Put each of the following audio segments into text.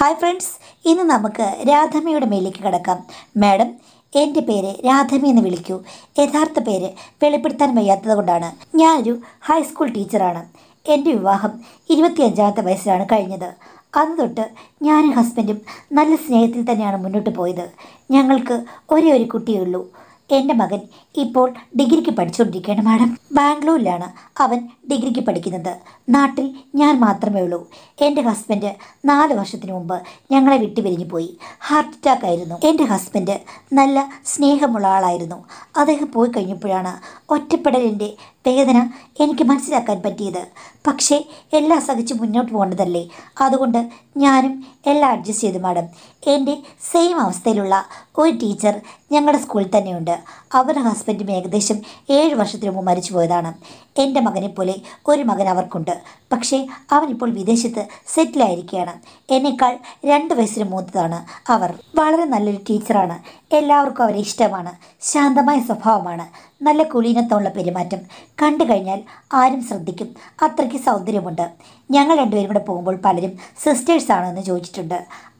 hi friends ഇന്ന് നമുക്ക് രാധമ്മയുടെ മേലേക്ക് കിടക്കാം മാഡം എൻ്റെ പേര് രാധമി എന്ന് വിളിക്കൂ യഥാർത്ഥ പേര് വെളിപ്പെടുത്താൻ വയ്യാത്തത് കൊണ്ടാണ് ഞാനൊരു ഹൈസ്കൂൾ ടീച്ചറാണ് എൻ്റെ വിവാഹം ഇരുപത്തിയഞ്ചാമത്തെ വയസ്സിലാണ് കഴിഞ്ഞത് അന്ന് തൊട്ട് ഞാനും ഹസ്ബൻഡും നല്ല സ്നേഹത്തിൽ തന്നെയാണ് മുന്നോട്ട് പോയത് ഞങ്ങൾക്ക് ഒരേ ഒരു കുട്ടിയേ ഉള്ളൂ എൻ്റെ മകൻ ഇപ്പോൾ ഡിഗ്രിക്ക് പഠിച്ചുകൊണ്ടിരിക്കുകയാണ് മാഡം ബാംഗ്ലൂരിലാണ് അവൻ ഡിഗ്രിക്ക് പഠിക്കുന്നത് നാട്ടിൽ ഞാൻ മാത്രമേ ഉള്ളൂ എൻ്റെ ഹസ്ബൻഡ് നാല് വർഷത്തിന് മുമ്പ് ഞങ്ങളെ വിട്ടുപിരിഞ്ഞു പോയി ഹാർട്ട് അറ്റാക്ക് ആയിരുന്നു എൻ്റെ ഹസ്ബൻഡ് നല്ല സ്നേഹമുള്ള ആളായിരുന്നു അദ്ദേഹം പോയി കഴിഞ്ഞപ്പോഴാണ് ഒറ്റപ്പെടലിൻ്റെ വേദന എനിക്ക് മനസ്സിലാക്കാൻ പറ്റിയത് പക്ഷേ എല്ലാം സഹിച്ച് മുന്നോട്ട് പോകേണ്ടതല്ലേ അതുകൊണ്ട് ഞാനും എല്ലാം അഡ്ജസ്റ്റ് ചെയ്തു മാഡം എൻ്റെ സെയിം അവസ്ഥയിലുള്ള ഒരു ടീച്ചർ ഞങ്ങളുടെ സ്കൂളിൽ തന്നെയുണ്ട് അവരുടെ ഹസ്ബൻഡും ഏകദേശം ഏഴ് വർഷത്തിനു മുമ്പ് മരിച്ചു പോയതാണ് എൻ്റെ മകനെപ്പോലെ ഒരു മകൻ അവർക്കുണ്ട് പക്ഷേ അവനിപ്പോൾ വിദേശത്ത് സെറ്റിലായിരിക്കുകയാണ് എന്നേക്കാൾ രണ്ട് വയസ്സിന് മൂത്തതാണ് അവർ വളരെ നല്ലൊരു ടീച്ചറാണ് എല്ലാവർക്കും അവരെ ഇഷ്ടമാണ് ശാന്തമായ സ്വഭാവമാണ് നല്ല കുലീനത്തമുള്ള പെരുമാറ്റം കണ്ടു കഴിഞ്ഞാൽ ആരും ശ്രദ്ധിക്കും അത്രയ്ക്ക് സൗന്ദര്യമുണ്ട് ഞങ്ങൾ രണ്ടുപേരും കൂടെ പോകുമ്പോൾ പലരും സിസ്റ്റേഴ്സ് ആണെന്ന് ചോദിച്ചിട്ടുണ്ട്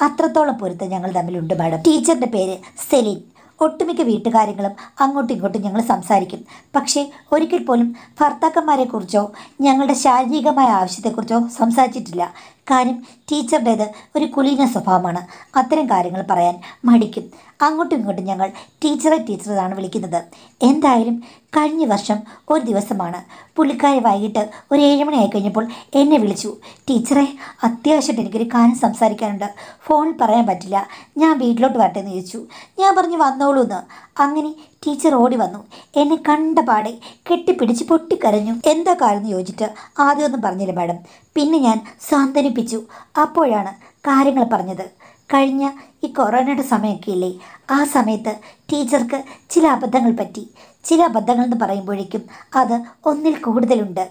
അത്രത്തോളം പൊരുത്തം ഞങ്ങൾ തമ്മിലുണ്ട് മാഡം ടീച്ചറിൻ്റെ പേര് സെലീൻ ഒട്ടുമിക്ക വീട്ടുകാര്യങ്ങളും അങ്ങോട്ടും ഇങ്ങോട്ടും ഞങ്ങൾ സംസാരിക്കും പക്ഷേ ഒരിക്കൽ പോലും ഭർത്താക്കന്മാരെക്കുറിച്ചോ ഞങ്ങളുടെ ശാരീരികമായ ആവശ്യത്തെക്കുറിച്ചോ സംസാരിച്ചിട്ടില്ല കാര്യം ടീച്ചറുടേത് ഒരു കുലീന സ്വഭാവമാണ് അത്തരം കാര്യങ്ങൾ പറയാൻ മടിക്കും അങ്ങോട്ടും ഇങ്ങോട്ടും ഞങ്ങൾ ടീച്ചറെ ടീച്ചറാണ് വിളിക്കുന്നത് എന്തായാലും കഴിഞ്ഞ വർഷം ഒരു ദിവസമാണ് പുള്ളിക്കാരി വൈകിട്ട് ഒരു ഏഴുമണിയായി കഴിഞ്ഞപ്പോൾ എന്നെ വിളിച്ചു ടീച്ചറെ അത്യാവശ്യമായിട്ട് എനിക്കൊരു കാര്യം സംസാരിക്കാനുണ്ട് ഫോണിൽ പറയാൻ പറ്റില്ല ഞാൻ വീട്ടിലോട്ട് വരട്ടെ എന്ന് ചോദിച്ചു ഞാൻ പറഞ്ഞു വന്നോളൂ എന്ന് അങ്ങനെ ടീച്ചർ ഓടി വന്നു എന്നെ കണ്ട പാടെ കെട്ടിപ്പിടിച്ച് പൊട്ടിക്കരഞ്ഞു എന്താ കാര്യം എന്ന് ചോദിച്ചിട്ട് ആദ്യമൊന്നും പറഞ്ഞില്ല മാഡം പിന്നെ ഞാൻ സാന്ത്വനിപ്പിക്കും ഏൽപ്പിച്ചു അപ്പോഴാണ് കാര്യങ്ങൾ പറഞ്ഞത് കഴിഞ്ഞ ഈ കൊറോണയുടെ സമയമൊക്കെ ഇല്ലേ ആ സമയത്ത് ടീച്ചർക്ക് ചില അബദ്ധങ്ങൾ പറ്റി ചില അബദ്ധങ്ങൾ എന്ന് പറയുമ്പോഴേക്കും അത് ഒന്നിൽ കൂടുതലുണ്ട്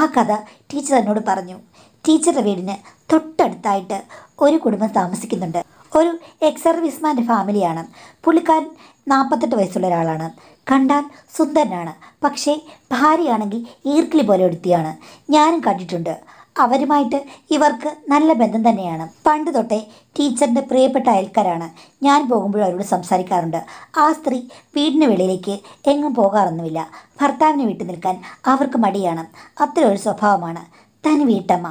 ആ കഥ ടീച്ചർ എന്നോട് പറഞ്ഞു ടീച്ചറുടെ വീടിന് തൊട്ടടുത്തായിട്ട് ഒരു കുടുംബം താമസിക്കുന്നുണ്ട് ഒരു എക്സ് സർവീസ്മാൻ്റെ ഫാമിലിയാണ് പുള്ളിക്കാരൻ നാൽപ്പത്തെട്ട് വയസ്സുള്ള ഒരാളാണ് കണ്ടാൽ സുന്ദരനാണ് പക്ഷേ ഭാര്യയാണെങ്കിൽ ഈർക്കിളി പോലെ എടുത്തിയാണ് ഞാനും കണ്ടിട്ടുണ്ട് അവരുമായിട്ട് ഇവർക്ക് നല്ല ബന്ധം തന്നെയാണ് പണ്ട് തൊട്ടേ ടീച്ചറിൻ്റെ പ്രിയപ്പെട്ട അയൽക്കാരാണ് ഞാൻ പോകുമ്പോൾ അവരോട് സംസാരിക്കാറുണ്ട് ആ സ്ത്രീ വീടിന് വെളിയിലേക്ക് എങ്ങും പോകാറൊന്നുമില്ല ഭർത്താവിനെ വീട്ടിൽ നിൽക്കാൻ അവർക്ക് മടിയാണ് ഒരു സ്വഭാവമാണ് തനി വീട്ടമ്മ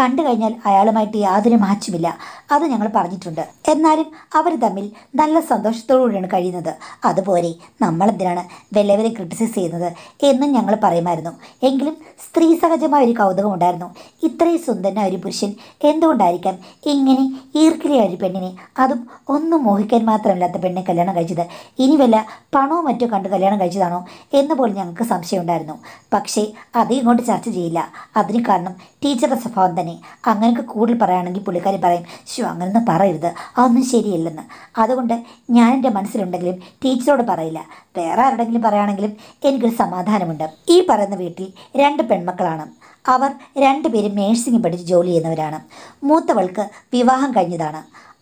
കണ്ടു കഴിഞ്ഞാൽ അയാളുമായിട്ട് യാതൊരു മാച്ചുമില്ല അത് ഞങ്ങൾ പറഞ്ഞിട്ടുണ്ട് എന്നാലും അവർ തമ്മിൽ നല്ല സന്തോഷത്തോടുകൂടിയാണ് കഴിയുന്നത് അതുപോലെ നമ്മളെന്തിനാണ് വെല്ലവരെ ക്രിട്ടിസൈസ് ചെയ്യുന്നത് എന്നും ഞങ്ങൾ പറയുമായിരുന്നു എങ്കിലും സ്ത്രീ സഹജമായ ഒരു കൗതുകം ഉണ്ടായിരുന്നു ഇത്രയും സുന്ദരനായ ഒരു പുരുഷൻ എന്തുകൊണ്ടായിരിക്കാം ഇങ്ങനെ ഈർക്കിലെയായ ഒരു പെണ്ണിനെ അതും ഒന്നും മോഹിക്കാൻ മാത്രമില്ലാത്ത പെണ്ണിനെ കല്യാണം കഴിച്ചത് ഇനി വല്ല പണവും മറ്റോ കണ്ട് കല്യാണം കഴിച്ചതാണോ എന്ന് പോലും ഞങ്ങൾക്ക് സംശയമുണ്ടായിരുന്നു പക്ഷേ അതേ കൊണ്ട് ചർച്ച ചെയ്യില്ല അതിന് കാരണം ടീച്ചറുടെ സ്വഭാവം തന്നെ അങ്ങനെയൊക്കെ കൂടുതൽ പറയുകയാണെങ്കിൽ പുള്ളിക്കാരി പറയും ശോ അങ്ങനെയൊന്നും പറയരുത് അതൊന്നും ശരിയല്ലെന്ന് അതുകൊണ്ട് ഞാൻ എൻ്റെ മനസ്സിലുണ്ടെങ്കിലും ടീച്ചറോട് പറയില്ല വേറെ ആരുടെങ്കിലും പറയുകയാണെങ്കിലും എനിക്കൊരു സമാധാനമുണ്ട് ഈ പറയുന്ന വീട്ടിൽ രണ്ട് പെൺമക്കളാണ് അവർ രണ്ടുപേരും നേഴ്സിംഗ് പഠിച്ച് ജോലി ചെയ്യുന്നവരാണ് മൂത്തവൾക്ക് വിവാഹം കഴിഞ്ഞതാണ്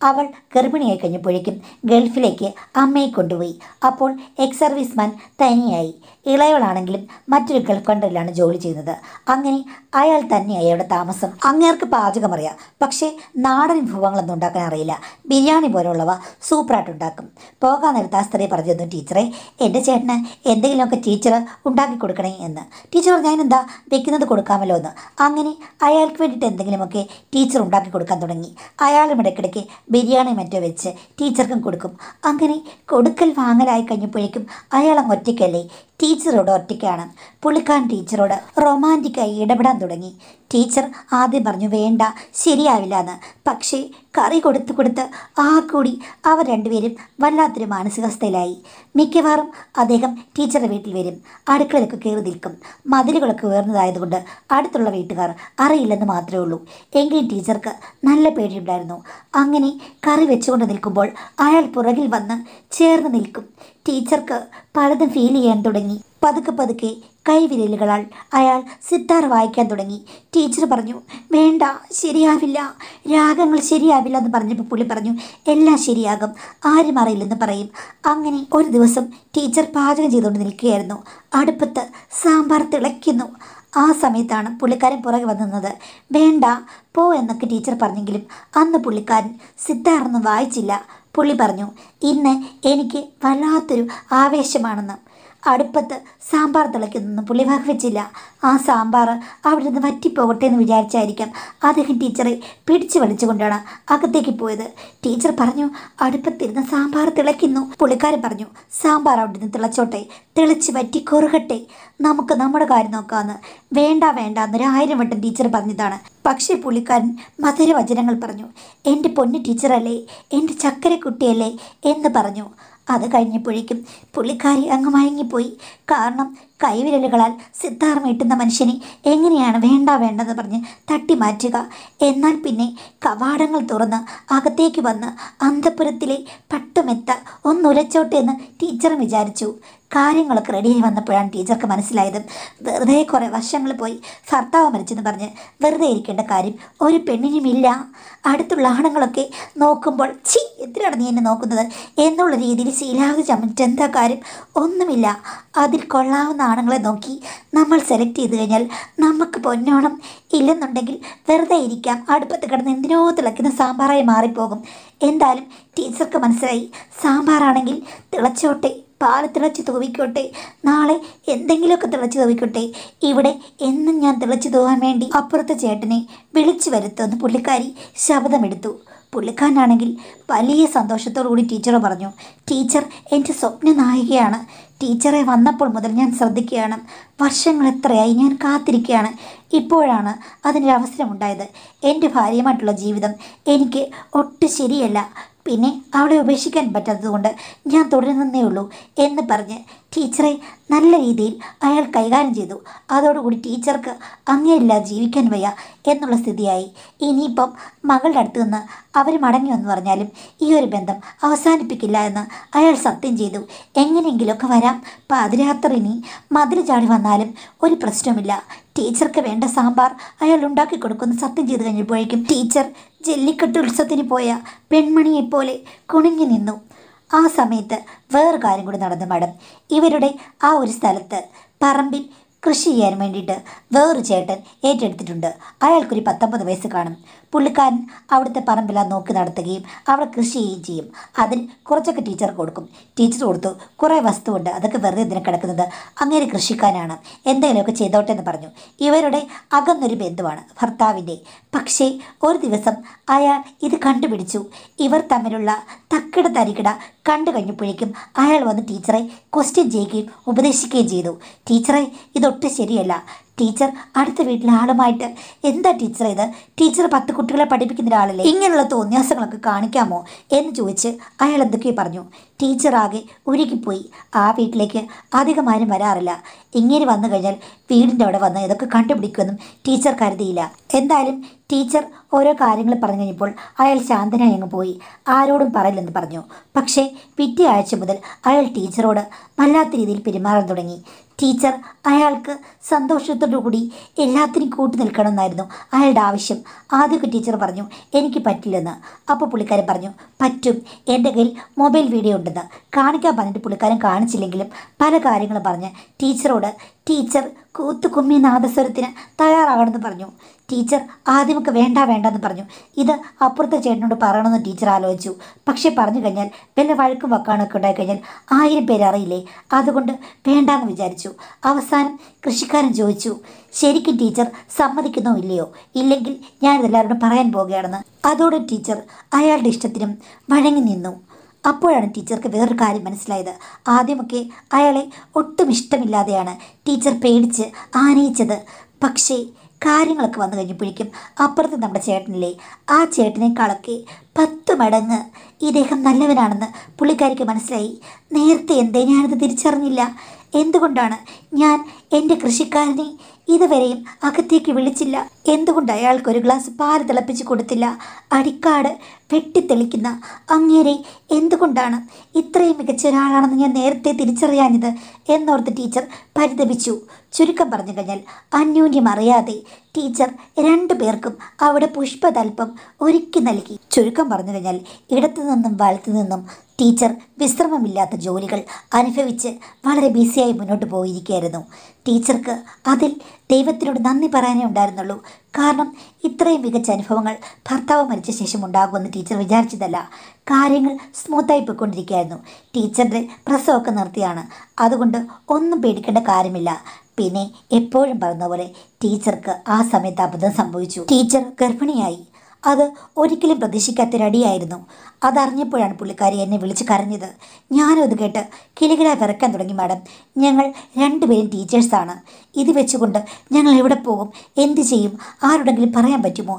അവൾ ഗർഭിണിയായി കഴിഞ്ഞപ്പോഴേക്കും ഗൾഫിലേക്ക് അമ്മയെ കൊണ്ടുപോയി അപ്പോൾ എക്സ് മാൻ തനിയായി ഇളയവളാണെങ്കിലും മറ്റൊരു ഗൾഫ് കൺട്രിയിലാണ് ജോലി ചെയ്യുന്നത് അങ്ങനെ അയാൾ തന്നെയായി അവിടെ താമസം അങ്ങേർക്ക് പാചകം അറിയാം പക്ഷേ നാടൻ വിഭവങ്ങളൊന്നും ഉണ്ടാക്കാൻ അറിയില്ല ബിരിയാണി പോലുള്ളവ സൂപ്പറായിട്ട് ഉണ്ടാക്കും പോകാൻ നേരത്തെ ആ സ്ത്രീ പറഞ്ഞു തന്നു ടീച്ചറെ എൻ്റെ ചേട്ടന് എന്തെങ്കിലുമൊക്കെ ടീച്ചർ ഉണ്ടാക്കി കൊടുക്കണേ എന്ന് ടീച്ചർ ഞാൻ എന്താ വെക്കുന്നത് കൊടുക്കാമല്ലോ എന്ന് അങ്ങനെ അയാൾക്ക് വേണ്ടിയിട്ട് എന്തെങ്കിലുമൊക്കെ ടീച്ചർ ഉണ്ടാക്കി കൊടുക്കാൻ തുടങ്ങി അയാളും ഇടയ്ക്കിടയ്ക്ക് ബിരിയാണി മറ്റോ വെച്ച് ടീച്ചർക്കും കൊടുക്കും അങ്ങനെ കൊടുക്കൽ വാങ്ങലായി കഴിഞ്ഞപ്പോഴേക്കും അയാൾ ഒറ്റയ്ക്കല്ലേ ടീച്ചറോട് ഒറ്റയ്ക്കാണ് പുളിക്കാൻ ടീച്ചറോട് റൊമാൻറ്റിക്കായി ഇടപെടാൻ തുടങ്ങി ടീച്ചർ ആദ്യം പറഞ്ഞു വേണ്ട ശരിയാവില്ല എന്ന് പക്ഷേ കറി കൊടുത്തു കൊടുത്ത് ആ കൂടി അവർ രണ്ടുപേരും വല്ലാത്തൊരു മാനസികാവസ്ഥയിലായി മിക്കവാറും അദ്ദേഹം ടീച്ചറുടെ വീട്ടിൽ വരും അടുക്കളയിലൊക്കെ കയറി നിൽക്കും മതിലുകളൊക്കെ ഉയർന്നതായതുകൊണ്ട് അടുത്തുള്ള വീട്ടുകാർ അറിയില്ലെന്ന് മാത്രമേ ഉള്ളൂ എങ്കിലും ടീച്ചർക്ക് നല്ല പേടിയുണ്ടായിരുന്നു അങ്ങനെ കറി വെച്ചുകൊണ്ട് നിൽക്കുമ്പോൾ അയാൾ പുറകിൽ വന്ന് ചേർന്ന് നിൽക്കും ടീച്ചർക്ക് പലതും ഫീൽ ചെയ്യാൻ തുടങ്ങി പതുക്കെ പതുക്കെ കൈവിരലുകളാൽ അയാൾ സിത്താർ വായിക്കാൻ തുടങ്ങി ടീച്ചർ പറഞ്ഞു വേണ്ട ശരിയാവില്ല രാഗങ്ങൾ ശരിയാവില്ല എന്ന് പറഞ്ഞപ്പോൾ പുള്ളി പറഞ്ഞു എല്ലാം ശരിയാകും ആരും അറിയില്ലെന്ന് പറയും അങ്ങനെ ഒരു ദിവസം ടീച്ചർ പാചകം ചെയ്തുകൊണ്ട് നിൽക്കുകയായിരുന്നു അടുപ്പത്ത് സാമ്പാർ തിളയ്ക്കുന്നു ആ സമയത്താണ് പുള്ളിക്കാരൻ പുറകെ വന്നത് വേണ്ട പോ എന്നൊക്കെ ടീച്ചർ പറഞ്ഞെങ്കിലും അന്ന് പുള്ളിക്കാരൻ സിത്താറൊന്നും വായിച്ചില്ല പുള്ളി പറഞ്ഞു ഇന്ന് എനിക്ക് വല്ലാത്തൊരു ആവേശമാണെന്ന് അടുപ്പത്ത് സാമ്പാർ തിളയ്ക്കുന്നൊന്നും പുള്ളി വെച്ചില്ല ആ സാമ്പാർ അവിടെ നിന്ന് വറ്റിപ്പോകട്ടെ എന്ന് വിചാരിച്ചായിരിക്കാം അദ്ദേഹം ടീച്ചറെ പിടിച്ചു വലിച്ചുകൊണ്ടാണ് അകത്തേക്ക് പോയത് ടീച്ചർ പറഞ്ഞു അടുപ്പത്തിരുന്ന് സാമ്പാർ തിളയ്ക്കുന്നു പുള്ളിക്കാരൻ പറഞ്ഞു സാമ്പാർ അവിടെ നിന്ന് തിളച്ചോട്ടെ തിളച്ച് വറ്റിക്കൊറുകട്ടെ നമുക്ക് നമ്മുടെ കാര്യം നോക്കാമെന്ന് വേണ്ട വേണ്ട എന്നൊരു ആയിരം വട്ടം ടീച്ചർ പറഞ്ഞതാണ് പക്ഷേ പുള്ളിക്കാരൻ മധുരവചനങ്ങൾ പറഞ്ഞു എൻ്റെ പൊന്ന് ടീച്ചറല്ലേ എൻ്റെ ചക്കരക്കുട്ടിയല്ലേ എന്ന് പറഞ്ഞു അത് കഴിഞ്ഞപ്പോഴേക്കും പുള്ളിക്കാരി അങ്ങ് മയങ്ങിപ്പോയി കാരണം കൈവിരലുകളാൽ സിത്താർ മീട്ടുന്ന മനുഷ്യനെ എങ്ങനെയാണ് വേണ്ട വേണ്ടെന്ന് പറഞ്ഞ് തട്ടി മാറ്റുക എന്നാൽ പിന്നെ കവാടങ്ങൾ തുറന്ന് അകത്തേക്ക് വന്ന് അന്തപുരത്തിലെ പട്ടുമെത്ത ഒന്നുലച്ചോട്ടെ എന്ന് ടീച്ചർ വിചാരിച്ചു കാര്യങ്ങളൊക്കെ റെഡിയായി വന്നപ്പോഴാണ് ടീച്ചർക്ക് മനസ്സിലായത് വെറുതെ കുറേ വർഷങ്ങൾ പോയി ഭർത്താവ് മരിച്ചെന്ന് പറഞ്ഞ് വെറുതെ ഇരിക്കേണ്ട കാര്യം ഒരു പെണ്ണിനുമില്ല അടുത്തുള്ള ആണുങ്ങളൊക്കെ നോക്കുമ്പോൾ ചി എത്രയാണ് നീ എന്നെ നോക്കുന്നത് എന്നുള്ള രീതിയിൽ ശീലാവധി ചമ്മിച്ചെന്താ കാര്യം ഒന്നുമില്ല അതിൽ കൊള്ളാവുന്ന ആണുങ്ങളെ നോക്കി നമ്മൾ സെലക്ട് ചെയ്ത് കഴിഞ്ഞാൽ നമുക്ക് പൊന്നോണം ഇല്ലെന്നുണ്ടെങ്കിൽ വെറുതെ ഇരിക്കാം അടുപ്പത്ത് കിടന്ന് എന്തിനോ തിളക്കുന്ന സാമ്പാറായി മാറിപ്പോകും എന്തായാലും ടീച്ചർക്ക് മനസ്സിലായി സാമ്പാറാണെങ്കിൽ തിളച്ചോട്ടെ പാൽ തിളച്ച് തൂവിക്കോട്ടെ നാളെ എന്തെങ്കിലുമൊക്കെ തിളച്ച് തൂവിക്കോട്ടെ ഇവിടെ എന്നും ഞാൻ തിളച്ച് തൂവാൻ വേണ്ടി അപ്പുറത്തെ ചേട്ടനെ വിളിച്ചു വരുത്തുമെന്ന് പുള്ളിക്കാരി ശബ്ദമെടുത്തു പുള്ളിക്കാരനാണെങ്കിൽ വലിയ സന്തോഷത്തോടുകൂടി ടീച്ചർ പറഞ്ഞു ടീച്ചർ എൻ്റെ സ്വപ്ന നായികയാണ് ടീച്ചറെ വന്നപ്പോൾ മുതൽ ഞാൻ ശ്രദ്ധിക്കുകയാണ് വർഷങ്ങൾ എത്രയായി ഞാൻ കാത്തിരിക്കുകയാണ് ഇപ്പോഴാണ് അതിനൊരവസരമുണ്ടായത് എൻ്റെ ഭാര്യയുമായിട്ടുള്ള ജീവിതം എനിക്ക് ഒട്ടും ശരിയല്ല പിന്നെ അവളെ ഉപേക്ഷിക്കാൻ പറ്റാത്തതുകൊണ്ട് ഞാൻ തുടരുന്നേ ഉള്ളൂ എന്ന് പറഞ്ഞ് ടീച്ചറെ നല്ല രീതിയിൽ അയാൾ കൈകാര്യം ചെയ്തു അതോടുകൂടി ടീച്ചർക്ക് അങ്ങനെയില്ലാതെ ജീവിക്കാൻ വയ്യ എന്നുള്ള സ്ഥിതിയായി ഇനിയിപ്പം മകളുടെ അടുത്ത് നിന്ന് അവർ മടങ്ങി വന്നു പറഞ്ഞാലും ഈ ഒരു ബന്ധം അവസാനിപ്പിക്കില്ല എന്ന് അയാൾ സത്യം ചെയ്തു എങ്ങനെയെങ്കിലുമൊക്കെ വരാം ഇനി മതിൽ ചാടി വന്നാലും ഒരു പ്രശ്നമില്ല ടീച്ചർക്ക് വേണ്ട സാമ്പാർ അയാൾ ഉണ്ടാക്കി കൊടുക്കുന്ന സത്യം ചെയ്ത് കഴിഞ്ഞപ്പോഴേക്കും ടീച്ചർ ജല്ലിക്കെട്ട് ഉത്സവത്തിന് പോയ പെൺമണിയെപ്പോലെ കുണുങ്ങി നിന്നു ആ സമയത്ത് വേറെ കാര്യം കൂടി നടന്നു മാഡം ഇവരുടെ ആ ഒരു സ്ഥലത്ത് പറമ്പിൽ കൃഷി ചെയ്യാൻ വേണ്ടിയിട്ട് വേറൊരു ചേട്ടൻ ഏറ്റെടുത്തിട്ടുണ്ട് അയാൾക്കൊരു പത്തൊമ്പത് വയസ്സ് കാണും പുള്ളിക്കാരൻ അവിടുത്തെ പറമ്പെല്ലാം നോക്കി നടത്തുകയും അവിടെ കൃഷി ചെയ്യുകയും ചെയ്യും അതിൽ കുറച്ചൊക്കെ ടീച്ചർ കൊടുക്കും ടീച്ചർ കൊടുത്തു കുറേ വസ്തുവുണ്ട് അതൊക്കെ വെറുതെ ഇതിനെ കിടക്കുന്നത് അങ്ങനെ കൃഷിക്കാനാണ് എന്തെങ്കിലുമൊക്കെ ചെയ്തോട്ടെ എന്ന് പറഞ്ഞു ഇവരുടെ അകന്നൊരു ബന്ധുവാണ് ഭർത്താവിൻ്റെ പക്ഷേ ഒരു ദിവസം അയാൾ ഇത് കണ്ടുപിടിച്ചു ഇവർ തമ്മിലുള്ള തക്കിട തരികിട കണ്ടു കഴിഞ്ഞപ്പോഴേക്കും അയാൾ വന്ന് ടീച്ചറെ ക്വസ്റ്റ്യൻ ചെയ്യുകയും ഉപദേശിക്കുകയും ചെയ്തു ടീച്ചറെ ഇതൊട്ടും ശരിയല്ല ടീച്ചർ അടുത്ത വീട്ടിലെ ആളുമായിട്ട് എന്താ ടീച്ചർ ഇത് ടീച്ചർ പത്ത് കുട്ടികളെ പഠിപ്പിക്കുന്ന ഒരാളല്ലേ ഇങ്ങനെയുള്ള തോന്നിയാസങ്ങളൊക്കെ കാണിക്കാമോ എന്ന് ചോദിച്ച് അയാൾ എന്തൊക്കെയോ പറഞ്ഞു ടീച്ചറാകെ ഉരുകിപ്പോയി ആ വീട്ടിലേക്ക് അധികം ആരും വരാറില്ല ഇങ്ങനെ വന്നു കഴിഞ്ഞാൽ വീടിൻ്റെ അവിടെ വന്ന് ഇതൊക്കെ കണ്ടുപിടിക്കുമെന്നും ടീച്ചർ കരുതിയില്ല എന്തായാലും ടീച്ചർ ഓരോ കാര്യങ്ങൾ പറഞ്ഞു കഴിഞ്ഞപ്പോൾ അയാൾ ശാന്തനായി അങ്ങ് പോയി ആരോടും പറയില്ലെന്ന് പറഞ്ഞു പക്ഷേ പിറ്റേ ആഴ്ച മുതൽ അയാൾ ടീച്ചറോട് വല്ലാത്ത രീതിയിൽ പെരുമാറാൻ തുടങ്ങി ടീച്ചർ അയാൾക്ക് സന്തോഷത്തോടുകൂടി എല്ലാത്തിനും കൂട്ടു നിൽക്കണമെന്നായിരുന്നു അയാളുടെ ആവശ്യം ആദ്യമൊക്കെ ടീച്ചർ പറഞ്ഞു എനിക്ക് പറ്റില്ലെന്ന് അപ്പോൾ പുള്ളിക്കാരൻ പറഞ്ഞു പറ്റും എൻ്റെ കയ്യിൽ മൊബൈൽ വീഡിയോ ഉണ്ടെന്ന് കാണിക്കാൻ പറഞ്ഞിട്ട് പുള്ളിക്കാരൻ കാണിച്ചില്ലെങ്കിലും പല കാര്യങ്ങളും പറഞ്ഞ് ടീച്ചറോട് ടീച്ചർ കുമ്മി നാദസ്വരത്തിന് തയ്യാറാകണമെന്ന് പറഞ്ഞു ടീച്ചർ ആദ്യമൊക്കെ വേണ്ട വേണ്ടെന്ന് പറഞ്ഞു ഇത് അപ്പുറത്തെ ചേട്ടനോട് പറയണമെന്ന് ടീച്ചർ ആലോചിച്ചു പക്ഷേ പറഞ്ഞു കഴിഞ്ഞാൽ വല്ല വഴക്കും വക്കാണൊക്കെ ഉണ്ടായിക്കഴിഞ്ഞാൽ ആയിരം പേര് അറിയില്ലേ അതുകൊണ്ട് വേണ്ടാന്ന് വിചാരിച്ചു അവസാനം അവസാനം കൃഷിക്കാരൻ ചോദിച്ചു ശരിക്കും ടീച്ചർ സമ്മതിക്കുന്നോ ഇല്ലയോ ഇല്ലെങ്കിൽ ഞാനിതെല്ലാവരോടും പറയാൻ പോകുകയാണെന്ന് അതോടെ ടീച്ചർ അയാളുടെ ഇഷ്ടത്തിനും വഴങ്ങി നിന്നു അപ്പോഴാണ് ടീച്ചർക്ക് വേറൊരു കാര്യം മനസ്സിലായത് ആദ്യമൊക്കെ അയാളെ ഒട്ടും ഇഷ്ടമില്ലാതെയാണ് ടീച്ചർ പേടിച്ച് ആനയിച്ചത് പക്ഷേ കാര്യങ്ങളൊക്കെ വന്നു കഴിഞ്ഞപ്പോഴേക്കും അപ്പുറത്ത് നമ്മുടെ ചേട്ടനില്ലേ ആ ചേട്ടനേക്കാളൊക്കെ പത്ത് മടങ്ങ് ഇദ്ദേഹം നല്ലവനാണെന്ന് പുള്ളിക്കാരിക്ക് മനസ്സിലായി നേരത്തെ എന്തേ ഞാനത് തിരിച്ചറിഞ്ഞില്ല എന്തുകൊണ്ടാണ് ഞാൻ എൻ്റെ കൃഷിക്കാരനെ ഇതുവരെയും അകത്തേക്ക് വിളിച്ചില്ല എന്തുകൊണ്ട് അയാൾക്ക് ഒരു ഗ്ലാസ് പാൽ തിളപ്പിച്ച് കൊടുത്തില്ല അടിക്കാട് വെട്ടിത്തെളിക്കുന്ന അങ്ങേരെ എന്തുകൊണ്ടാണ് ഇത്രയും മികച്ച ഒരാളാണെന്ന് ഞാൻ നേരത്തെ തിരിച്ചറിയാനിത് എന്നോർത്ത് ടീച്ചർ പരിതപിച്ചു ചുരുക്കം പറഞ്ഞു കഴിഞ്ഞാൽ അന്യോന്യം അറിയാതെ ടീച്ചർ രണ്ടു പേർക്കും അവിടെ പുഷ്പതൽപ്പം ഒരുക്കി നൽകി ചുരുക്കം പറഞ്ഞു കഴിഞ്ഞാൽ ഇടത്തു നിന്നും വലത്തു നിന്നും ടീച്ചർ വിശ്രമമില്ലാത്ത ജോലികൾ അനുഭവിച്ച് വളരെ ബിസിയായി മുന്നോട്ട് പോയിരിക്കുകയായിരുന്നു ടീച്ചർക്ക് അതിൽ ദൈവത്തിനോട് നന്ദി പറയാനേ ഉണ്ടായിരുന്നുള്ളൂ കാരണം ഇത്രയും മികച്ച അനുഭവങ്ങൾ ഭർത്താവ് മരിച്ച ശേഷം ഉണ്ടാകുമെന്ന് ടീച്ചർ വിചാരിച്ചതല്ല കാര്യങ്ങൾ സ്മൂത്തായി പോയിക്കൊണ്ടിരിക്കുകയായിരുന്നു ടീച്ചറുടെ പ്രസവമൊക്കെ നിർത്തിയാണ് അതുകൊണ്ട് ഒന്നും പേടിക്കേണ്ട കാര്യമില്ല പിന്നെ എപ്പോഴും പറഞ്ഞ പോലെ ടീച്ചർക്ക് ആ സമയത്ത് അബദ്ധം സംഭവിച്ചു ടീച്ചർ ഗർഭിണിയായി അത് ഒരിക്കലും പ്രതീക്ഷിക്കാത്തൊരടിയായിരുന്നു അതറിഞ്ഞപ്പോഴാണ് പുള്ളിക്കാരി എന്നെ വിളിച്ച് കരഞ്ഞത് ഞാനും അത് കേട്ട് കിളികളെ വിറക്കാൻ തുടങ്ങി മാഡം ഞങ്ങൾ രണ്ടുപേരും ടീച്ചേഴ്സാണ് ഇത് വെച്ചുകൊണ്ട് ഞങ്ങൾ എവിടെ പോകും എന്ത് ചെയ്യും ആരുടെങ്കിലും പറയാൻ പറ്റുമോ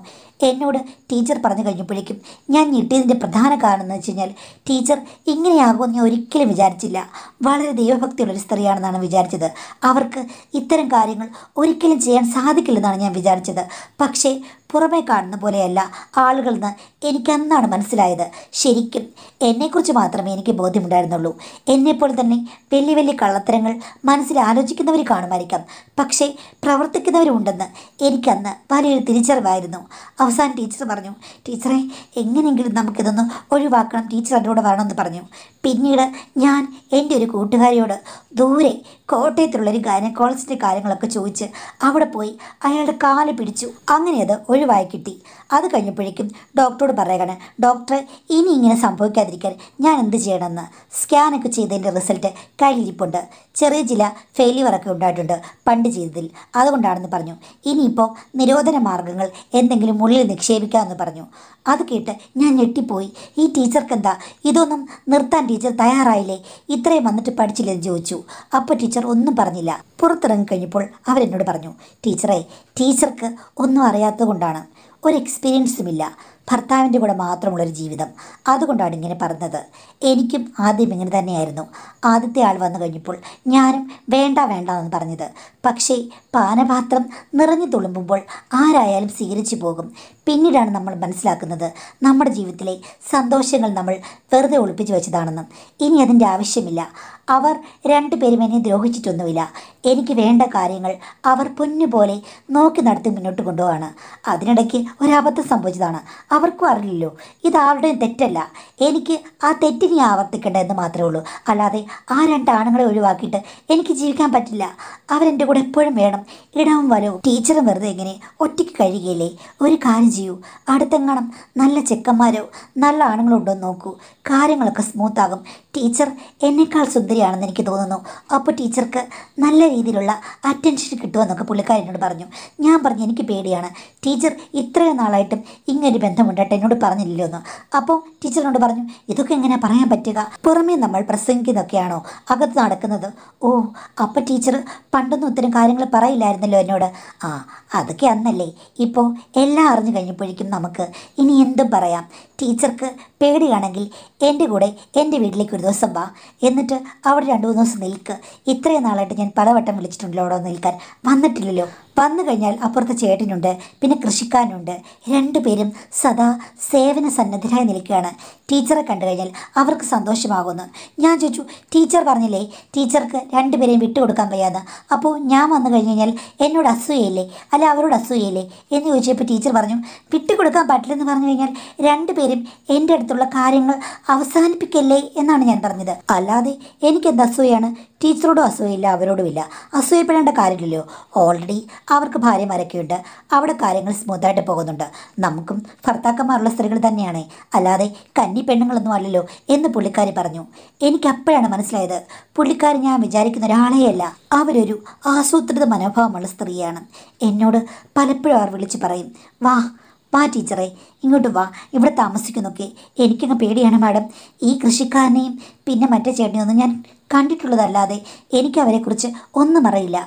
എന്നോട് ടീച്ചർ പറഞ്ഞു കഴിഞ്ഞപ്പോഴേക്കും ഞാൻ ഞെട്ടിയതിൻ്റെ പ്രധാന കാരണം എന്ന് വെച്ച് കഴിഞ്ഞാൽ ടീച്ചർ ഇങ്ങനെയാകുമെന്ന് ഞാൻ ഒരിക്കലും വിചാരിച്ചില്ല വളരെ ദൈവഭക്തിയുള്ളൊരു സ്ത്രീയാണെന്നാണ് വിചാരിച്ചത് അവർക്ക് ഇത്തരം കാര്യങ്ങൾ ഒരിക്കലും ചെയ്യാൻ സാധിക്കില്ലെന്നാണ് ഞാൻ വിചാരിച്ചത് പക്ഷേ പുറമേ കാണുന്ന പോലെയല്ല ആളുകളെന്ന് എനിക്കന്നാണ് മനസ്സിലായത് ശരിക്കും എന്നെക്കുറിച്ച് മാത്രമേ എനിക്ക് ബോധ്യമുണ്ടായിരുന്നുള്ളൂ എന്നെപ്പോലെ തന്നെ വലിയ വലിയ കള്ളത്തരങ്ങൾ മനസ്സിൽ ആലോചിക്കുന്നവർ കാണുമായിരിക്കാം പക്ഷേ പ്രവർത്തിക്കുന്നവരുണ്ടെന്ന് എനിക്കന്ന് വലിയൊരു തിരിച്ചറിവായിരുന്നു അവ അവസാനം ടീച്ചർ പറഞ്ഞു ടീച്ചറെ എങ്ങനെയെങ്കിലും നമുക്കിതൊന്ന് ഒഴിവാക്കണം ടീച്ചർ എൻ്റെ കൂടെ വരണമെന്ന് പറഞ്ഞു പിന്നീട് ഞാൻ എൻ്റെ ഒരു കൂട്ടുകാരിയോട് ദൂരെ കോട്ടയത്തുള്ളൊരു ഗൈനക്കോളജിൻ്റെ കാര്യങ്ങളൊക്കെ ചോദിച്ച് അവിടെ പോയി അയാളുടെ കാല് പിടിച്ചു അങ്ങനെ അത് ഒഴിവായി കിട്ടി അത് കഴിഞ്ഞപ്പോഴേക്കും ഡോക്ടറോട് പറയാണ് ഡോക്ടർ ഇനി ഇങ്ങനെ സംഭവിക്കാതിരിക്കാൻ ഞാൻ എന്ത് ചെയ്യണമെന്ന് സ്കാനൊക്കെ ചെയ്തതിൻ്റെ റിസൾട്ട് കയ്യിലിരിപ്പുണ്ട് ചെറിയ ചില ഫെയിലിയറൊക്കെ ഉണ്ടായിട്ടുണ്ട് പണ്ട് ചെയ്തതിൽ അതുകൊണ്ടാണെന്ന് പറഞ്ഞു ഇനിയിപ്പോൾ നിരോധന മാർഗങ്ങൾ എന്തെങ്കിലും ഉള്ളിൽ നിക്ഷേപിക്കാമെന്ന് പറഞ്ഞു അത് കേട്ട് ഞാൻ ഞെട്ടിപ്പോയി ഈ ടീച്ചർക്ക് എന്താ ഇതൊന്നും നിർത്താൻ ടീച്ചർ തയ്യാറായില്ലേ ഇത്രയും വന്നിട്ട് പഠിച്ചില്ലെന്ന് ചോദിച്ചു അപ്പോൾ ടീച്ചർ ഒന്നും പറഞ്ഞില്ല പുറത്തിറങ്ങി കഴിഞ്ഞപ്പോൾ അവരെന്നോട് പറഞ്ഞു ടീച്ചറെ ടീച്ചർക്ക് ഒന്നും അറിയാത്തത് കൊണ്ടാണ് ഒരു എക്സ്പീരിയൻസും ഇല്ല ഭർത്താവിൻ്റെ കൂടെ മാത്രമുള്ളൊരു ജീവിതം അതുകൊണ്ടാണ് ഇങ്ങനെ പറഞ്ഞത് എനിക്കും ആദ്യം ഇങ്ങനെ തന്നെയായിരുന്നു ആദ്യത്തെ ആൾ വന്നു കഴിഞ്ഞപ്പോൾ ഞാനും വേണ്ട വേണ്ട എന്ന് പറഞ്ഞത് പക്ഷേ പാനപാത്രം നിറഞ്ഞു തുളുമ്പുമ്പോൾ ആരായാലും സ്വീകരിച്ചു പോകും പിന്നീടാണ് നമ്മൾ മനസ്സിലാക്കുന്നത് നമ്മുടെ ജീവിതത്തിലെ സന്തോഷങ്ങൾ നമ്മൾ വെറുതെ ഒളിപ്പിച്ചു വെച്ചതാണെന്നും ഇനി അതിൻ്റെ ആവശ്യമില്ല അവർ രണ്ടുപേരും എന്നെ ദ്രോഹിച്ചിട്ടൊന്നുമില്ല എനിക്ക് വേണ്ട കാര്യങ്ങൾ അവർ പൊന്നുപോലെ നോക്കി നടത്തി മുന്നോട്ട് കൊണ്ടുപോവാണ് അതിനിടയ്ക്ക് ഒരബദ്ധം സംഭവിച്ചതാണ് അവർ അവർക്കും അറിയില്ലല്ലോ ഇത് ആരുടെയും തെറ്റല്ല എനിക്ക് ആ തെറ്റിനെ ആവർത്തിക്കേണ്ടതെന്ന് മാത്രമേ ഉള്ളൂ അല്ലാതെ ആ രണ്ട് ആണുങ്ങളെ ഒഴിവാക്കിയിട്ട് എനിക്ക് ജീവിക്കാൻ പറ്റില്ല അവരെൻ്റെ കൂടെ എപ്പോഴും വേണം ഇടവും വലവും ടീച്ചറും വെറുതെ ഇങ്ങനെ ഒറ്റയ്ക്ക് കഴിയുകയില്ലേ ഒരു കാര്യം ചെയ്യൂ അടുത്തെങ്ങണം നല്ല ചെക്കന്മാരോ നല്ല ആണുങ്ങളുണ്ടോ നോക്കൂ കാര്യങ്ങളൊക്കെ സ്മൂത്താകും ടീച്ചർ എന്നേക്കാൾ സുന്ദരിയാണെന്ന് എനിക്ക് തോന്നുന്നു അപ്പോൾ ടീച്ചർക്ക് നല്ല രീതിയിലുള്ള അറ്റൻഷൻ കിട്ടുമെന്നൊക്കെ പുള്ളിക്കാരനോട് പറഞ്ഞു ഞാൻ പറഞ്ഞു എനിക്ക് പേടിയാണ് ടീച്ചർ ഇത്രയും നാളായിട്ടും ഇങ്ങനൊരു ബന്ധം എൻ്റെ മുണ്ടേട്ട എന്നോട് പറഞ്ഞില്ലല്ലോ എന്ന് അപ്പോൾ ടീച്ചറിനോട് പറഞ്ഞു ഇതൊക്കെ എങ്ങനെ പറയാൻ പറ്റുക പുറമേ നമ്മൾ പ്രസംഗിക്കുന്നതൊക്കെയാണോ അകത്ത് നടക്കുന്നത് ഓ അപ്പം ടീച്ചർ പണ്ടൊന്നും ഇത്തരം കാര്യങ്ങൾ പറയില്ലായിരുന്നല്ലോ എന്നോട് ആ അതൊക്കെ അന്നല്ലേ ഇപ്പോൾ എല്ലാം അറിഞ്ഞു കഴിഞ്ഞപ്പോഴേക്കും നമുക്ക് ഇനി എന്തും പറയാം ടീച്ചർക്ക് പേടിയാണെങ്കിൽ എൻ്റെ കൂടെ എൻ്റെ വീട്ടിലേക്ക് ഒരു ദിവസം വാ എന്നിട്ട് അവിടെ രണ്ട് മൂന്ന് ദിവസം നിൽക്ക് ഇത്രയും നാളായിട്ട് ഞാൻ പലവട്ടം വിളിച്ചിട്ടുണ്ടല്ലോ അവിടെ നിൽക്കാൻ വന്നിട്ടില്ലല്ലോ വന്നു കഴിഞ്ഞാൽ അപ്പുറത്തെ ചേട്ടനുണ്ട് പിന്നെ കൃഷിക്കാരനുണ്ട് രണ്ടുപേരും സദാ സേവന സന്നദ്ധരായി നിൽക്കുകയാണ് ടീച്ചറെ കണ്ടു കഴിഞ്ഞാൽ അവർക്ക് സന്തോഷമാകുന്നു ഞാൻ ചോദിച്ചു ടീച്ചർ പറഞ്ഞില്ലേ ടീച്ചർക്ക് രണ്ടുപേരെയും വിട്ടുകൊടുക്കാൻ വയ്യാന്ന് അപ്പോൾ ഞാൻ വന്നു കഴിഞ്ഞ് കഴിഞ്ഞാൽ എന്നോട് അസൂയയില്ലേ അല്ല അവരോട് അസൂയയില്ലേ എന്ന് ചോദിച്ചപ്പോൾ ടീച്ചർ പറഞ്ഞു വിട്ടുകൊടുക്കാൻ പറ്റില്ലെന്ന് പറഞ്ഞു കഴിഞ്ഞാൽ രണ്ടുപേരും എല്ലാവരും എൻ്റെ അടുത്തുള്ള കാര്യങ്ങൾ അവസാനിപ്പിക്കല്ലേ എന്നാണ് ഞാൻ പറഞ്ഞത് അല്ലാതെ എനിക്കെന്ത് അസൂയാണ് ടീച്ചറോടും അവരോടും അവരോടുമില്ല അസൂയപ്പെടേണ്ട കാര്യമില്ലല്ലോ ഓൾറെഡി അവർക്ക് ഭാര്യമാരൊക്കെയുണ്ട് അവിടെ കാര്യങ്ങൾ സ്മൂത്തായിട്ട് പോകുന്നുണ്ട് നമുക്കും ഭർത്താക്കന്മാരുള്ള സ്ത്രീകൾ തന്നെയാണ് അല്ലാതെ കന്നി പെണ്ണുങ്ങളൊന്നും അല്ലല്ലോ എന്ന് പുള്ളിക്കാരി പറഞ്ഞു എനിക്ക് അപ്പോഴാണ് മനസ്സിലായത് പുള്ളിക്കാരി ഞാൻ വിചാരിക്കുന്ന ഒരാളെയല്ല അവരൊരു ആസൂത്രിത മനോഭാവമുള്ള സ്ത്രീയാണ് എന്നോട് പലപ്പോഴും അവർ വിളിച്ച് പറയും വാ വാ ടീച്ചറെ ഇങ്ങോട്ട് വാ ഇവിടെ താമസിക്കുന്നൊക്കെ എനിക്കങ്ങ് പേടിയാണ് മാഡം ഈ കൃഷിക്കാരനെയും പിന്നെ മറ്റേ ചേട്ടനെയൊന്നും ഞാൻ കണ്ടിട്ടുള്ളതല്ലാതെ എനിക്ക് അവരെക്കുറിച്ച് ഒന്നും അറിയില്ല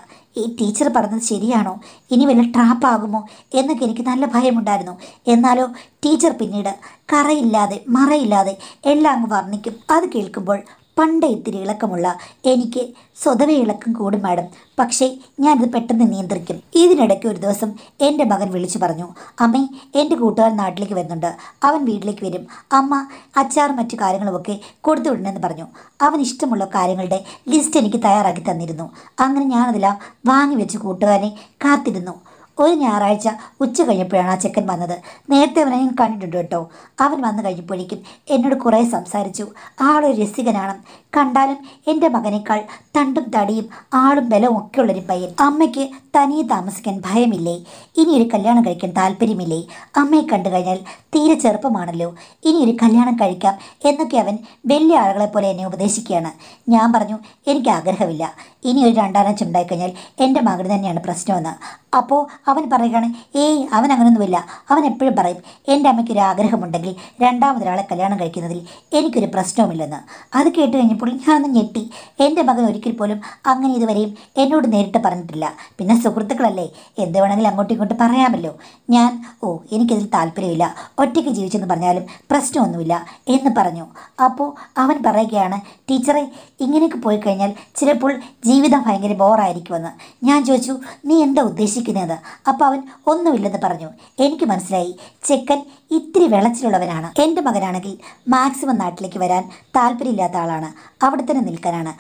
ഈ ടീച്ചർ പറഞ്ഞത് ശരിയാണോ ഇനി വല്ല ട്രാപ്പാകുമോ എന്നൊക്കെ എനിക്ക് നല്ല ഭയമുണ്ടായിരുന്നു എന്നാലോ ടീച്ചർ പിന്നീട് കറയില്ലാതെ മറയില്ലാതെ എല്ലാം അങ്ങ് വർണ്ണിക്കും അത് കേൾക്കുമ്പോൾ പണ്ട് ഇത്തിരി ഇളക്കമുള്ള എനിക്ക് സ്വതവേ ഇളക്കം കൂടും മാഡം പക്ഷേ ഞാനത് പെട്ടെന്ന് നിയന്ത്രിക്കും ഇതിനിടയ്ക്ക് ഒരു ദിവസം എൻ്റെ മകൻ വിളിച്ചു പറഞ്ഞു അമ്മേ എൻ്റെ കൂട്ടുകാരൻ നാട്ടിലേക്ക് വരുന്നുണ്ട് അവൻ വീട്ടിലേക്ക് വരും അമ്മ അച്ചാറും മറ്റു കാര്യങ്ങളുമൊക്കെ കൊടുത്തു വിടണമെന്ന് പറഞ്ഞു അവൻ ഇഷ്ടമുള്ള കാര്യങ്ങളുടെ ലിസ്റ്റ് എനിക്ക് തയ്യാറാക്കി തന്നിരുന്നു അങ്ങനെ ഞാനതെല്ലാം വാങ്ങി വെച്ച് കൂട്ടുകാരനെ കാത്തിരുന്നു ഒരു ഞായറാഴ്ച ഉച്ച കഴിഞ്ഞപ്പോഴാണ് ആ ചെക്കൻ വന്നത് നേരത്തെ അവനെ ഞാൻ കണ്ടിട്ടുണ്ട് കേട്ടോ അവൻ വന്നു കഴിഞ്ഞപ്പോഴേക്കും എന്നോട് കുറേ സംസാരിച്ചു ആളൊരു രസികനാണ് കണ്ടാലും എൻ്റെ മകനേക്കാൾ തണ്ടും തടിയും ആളും ബലവും ഒക്കെ ഉള്ളൊരു പയ്യൻ അമ്മയ്ക്ക് തനിയെ താമസിക്കാൻ ഭയമില്ലേ ഇനി ഒരു കല്യാണം കഴിക്കാൻ താല്പര്യമില്ലേ അമ്മയെ കണ്ടു കഴിഞ്ഞാൽ തീരെ ചെറുപ്പമാണല്ലോ ഇനി ഒരു കല്യാണം കഴിക്കാം എന്നൊക്കെ അവൻ വലിയ ആളുകളെ പോലെ എന്നെ ഉപദേശിക്കുകയാണ് ഞാൻ പറഞ്ഞു എനിക്ക് ആഗ്രഹമില്ല ഇനി ഒരു രണ്ടാനച്ചുണ്ടായിക്കഴിഞ്ഞാൽ എൻ്റെ മകന് തന്നെയാണ് പ്രശ്നമെന്ന് അപ്പോൾ അവൻ പറയുകയാണ് ഏയ് അവൻ അങ്ങനെയൊന്നുമില്ല അവൻ എപ്പോഴും പറയും എൻ്റെ അമ്മയ്ക്ക് ഒരു ആഗ്രഹമുണ്ടെങ്കിൽ രണ്ടാമതൊരാളെ കല്യാണം കഴിക്കുന്നതിൽ എനിക്കൊരു പ്രശ്നവുമില്ലെന്ന് അത് കേട്ട് കഴിഞ്ഞപ്പോൾ ഞാനൊന്ന് ഞെട്ടി എൻ്റെ മകൻ ഒരിക്കൽ പോലും അങ്ങനെ ഇതുവരെയും എന്നോട് നേരിട്ട് പറഞ്ഞിട്ടില്ല പിന്നെ സുഹൃത്തുക്കളല്ലേ എന്ത് വേണമെങ്കിലും അങ്ങോട്ടും ഇങ്ങോട്ടും പറയാമല്ലോ ഞാൻ ഓ എനിക്കതിൽ താല്പര്യമില്ല ഒറ്റയ്ക്ക് ജീവിച്ചെന്ന് പറഞ്ഞാലും പ്രശ്നമൊന്നുമില്ല എന്ന് പറഞ്ഞു അപ്പോൾ അവൻ പറയുകയാണ് ടീച്ചറെ ഇങ്ങനെയൊക്കെ പോയി കഴിഞ്ഞാൽ ചിലപ്പോൾ ജീവിതം ഭയങ്കര ബോറായിരിക്കുമെന്ന് ഞാൻ ചോദിച്ചു നീ എന്താ ഉദ്ദേശിക്കുന്നത് അപ്പോൾ അവൻ ഒന്നുമില്ലെന്ന് പറഞ്ഞു എനിക്ക് മനസ്സിലായി ചെക്കൻ ഇത്തിരി വെളച്ചിലുള്ളവനാണ് എൻ്റെ മകനാണെങ്കിൽ മാക്സിമം നാട്ടിലേക്ക് വരാൻ താല്പര്യമില്ലാത്ത ആളാണ് അവിടെ തന്നെ നിൽക്കാനാണ്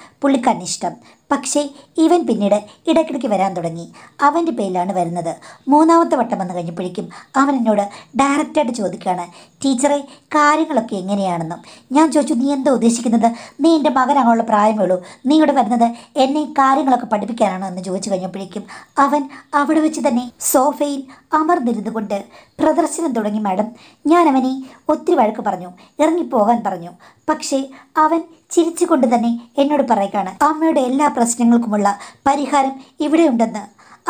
ഇഷ്ടം പക്ഷേ ഇവൻ പിന്നീട് ഇടയ്ക്കിടയ്ക്ക് വരാൻ തുടങ്ങി അവൻ്റെ പേരിലാണ് വരുന്നത് മൂന്നാമത്തെ വട്ടം വന്നു കഴിഞ്ഞപ്പോഴേക്കും അവൻ എന്നോട് ഡയറക്റ്റായിട്ട് ചോദിക്കുകയാണ് ടീച്ചറെ കാര്യങ്ങളൊക്കെ എങ്ങനെയാണെന്നും ഞാൻ ചോദിച്ചു നീ എന്താ ഉദ്ദേശിക്കുന്നത് നീ എൻ്റെ മകനാകാനുള്ള പ്രായമേ ഉള്ളൂ നീ ഇവിടെ വരുന്നത് എന്നെ കാര്യങ്ങളൊക്കെ പഠിപ്പിക്കാനാണോ എന്ന് ചോദിച്ചു കഴിഞ്ഞപ്പോഴേക്കും അവൻ അവിടെ വെച്ച് തന്നെ സോഫയിൽ കൊണ്ട് പ്രദർശനം തുടങ്ങി മാഡം ഞാൻ അവനെ ഒത്തിരി വഴക്ക് പറഞ്ഞു ഇറങ്ങിപ്പോകാൻ പറഞ്ഞു പക്ഷേ അവൻ ചിരിച്ചുകൊണ്ട് തന്നെ എന്നോട് പറയുകയാണ് അമ്മയുടെ എല്ലാ പ്രശ്നങ്ങൾക്കുമുള്ള പരിഹാരം ഇവിടെയുണ്ടെന്ന്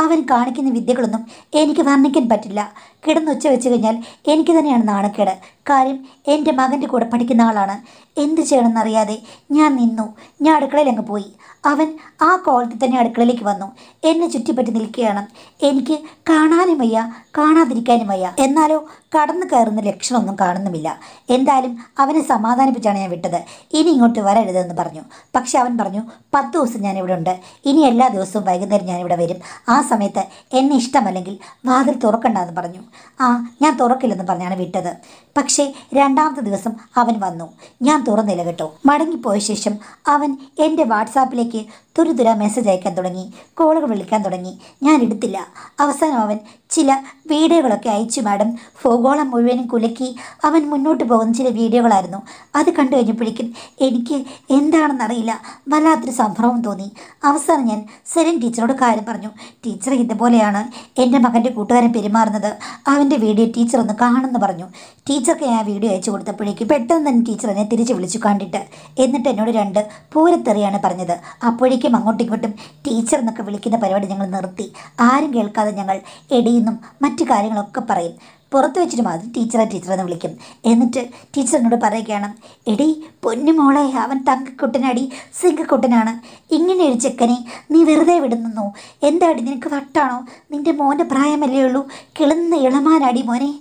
അവൻ കാണിക്കുന്ന വിദ്യകളൊന്നും എനിക്ക് വർണ്ണിക്കാൻ പറ്റില്ല കിടന്നൊച്ച വെച്ച് കഴിഞ്ഞാൽ എനിക്ക് തന്നെയാണ് നാണക്കേട് കാര്യം എൻ്റെ മകൻ്റെ കൂടെ പഠിക്കുന്ന ആളാണ് എന്ത് ചെയ്യണമെന്നറിയാതെ ഞാൻ നിന്നു ഞാൻ അടുക്കളയിൽ അങ്ങ് പോയി അവൻ ആ കോളത്തിൽ തന്നെ അടുക്കളയിലേക്ക് വന്നു എന്നെ ചുറ്റിപ്പറ്റി നിൽക്കുകയാണ് എനിക്ക് കാണാനും വയ്യ കാണാതിരിക്കാനും വയ്യ എന്നാലോ കടന്നു കയറുന്ന ലക്ഷണമൊന്നും കാണുന്നുമില്ല എന്തായാലും അവനെ സമാധാനിപ്പിച്ചാണ് ഞാൻ വിട്ടത് ഇനി ഇങ്ങോട്ട് വരരുതെന്ന് പറഞ്ഞു പക്ഷെ അവൻ പറഞ്ഞു പത്ത് ദിവസം ഞാൻ ഇവിടെ ഉണ്ട് ഇനി എല്ലാ ദിവസവും വൈകുന്നേരം ഞാൻ ഇവിടെ വരും ആ സമയത്ത് എന്നെ ഇഷ്ടമല്ലെങ്കിൽ വാതിൽ തുറക്കണ്ടെന്ന് പറഞ്ഞു ആ ഞാൻ തുറക്കില്ലെന്ന് പറഞ്ഞാണ് വിട്ടത് പക്ഷേ രണ്ടാമത്തെ ദിവസം അവൻ വന്നു ഞാൻ തുറന്നില്ല കേട്ടോ മടങ്ങിപ്പോയ ശേഷം അവൻ എൻ്റെ വാട്സാപ്പിലേക്ക് തുരുതുര മെസ്സേജ് അയക്കാൻ തുടങ്ങി കോളുകൾ വിളിക്കാൻ തുടങ്ങി ഞാൻ എടുത്തില്ല അവസാനം അവൻ ചില വീഡിയോകളൊക്കെ അയച്ചു മാഡം ഭൂഗോളം മുഴുവനും കുലുക്കി അവൻ മുന്നോട്ട് പോകുന്ന ചില വീഡിയോകളായിരുന്നു അത് കണ്ടു കഴിഞ്ഞപ്പോഴേക്കും എനിക്ക് എന്താണെന്നറിയില്ല വല്ലാത്തൊരു സംഭവം തോന്നി അവസാനം ഞാൻ സെരൻ ടീച്ചറോട് കാര്യം പറഞ്ഞു ടീച്ചർ ഇതുപോലെയാണ് എൻ്റെ മകൻ്റെ കൂട്ടുകാരൻ പെരുമാറുന്നത് അവൻ്റെ വീഡിയോ ടീച്ചർ ഒന്ന് കാണുമെന്ന് പറഞ്ഞു ടീച്ചർക്ക് ഞാൻ വീഡിയോ അയച്ചു കൊടുത്തപ്പോഴേക്കും പെട്ടെന്ന് തന്നെ ടീച്ചർ എന്നെ തിരിച്ചു വിളിച്ചു കണ്ടിട്ട് എന്നിട്ട് എന്നോട് രണ്ട് പൂരത്തെറിയാണ് പറഞ്ഞത് അപ്പോഴേക്കും അങ്ങോട്ടും ഇങ്ങോട്ടും ടീച്ചർ എന്നൊക്കെ വിളിക്കുന്ന പരിപാടി ഞങ്ങൾ നിർത്തി ആരും കേൾക്കാതെ ഞങ്ങൾ എടിയും എന്നും മറ്റു കാര്യങ്ങളൊക്കെ പറയും പുറത്ത് വെച്ചിട്ട് മാത്രം ടീച്ചറെ ടീച്ചറെന്ന് വിളിക്കും എന്നിട്ട് ടീച്ചറിനോട് പറയുകയാണ് എടി പൊന്നുമോളെ അവൻ തങ്കക്കുട്ടനടി സിങ്കക്കുട്ടനാണ് ഇങ്ങനെ ഒരു ചെക്കനെ നീ വെറുതെ വിടുന്നു എന്താടി നിനക്ക് വട്ടാണോ നിന്റെ മോൻ്റെ പ്രായമല്ലേ ഉള്ളൂ കിളന്ന് ഇളമാനടി മോനെ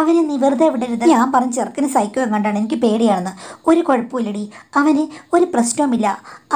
അവനെ നീ വെറുതെ വിടരുത് ഞാൻ പറഞ്ഞ ചെറുക്കന് സൈക്കോ കണ്ടാണ് എനിക്ക് പേടിയാണെന്ന് ഒരു കുഴപ്പമില്ലടി അവന് ഒരു പ്രശ്നവുമില്ല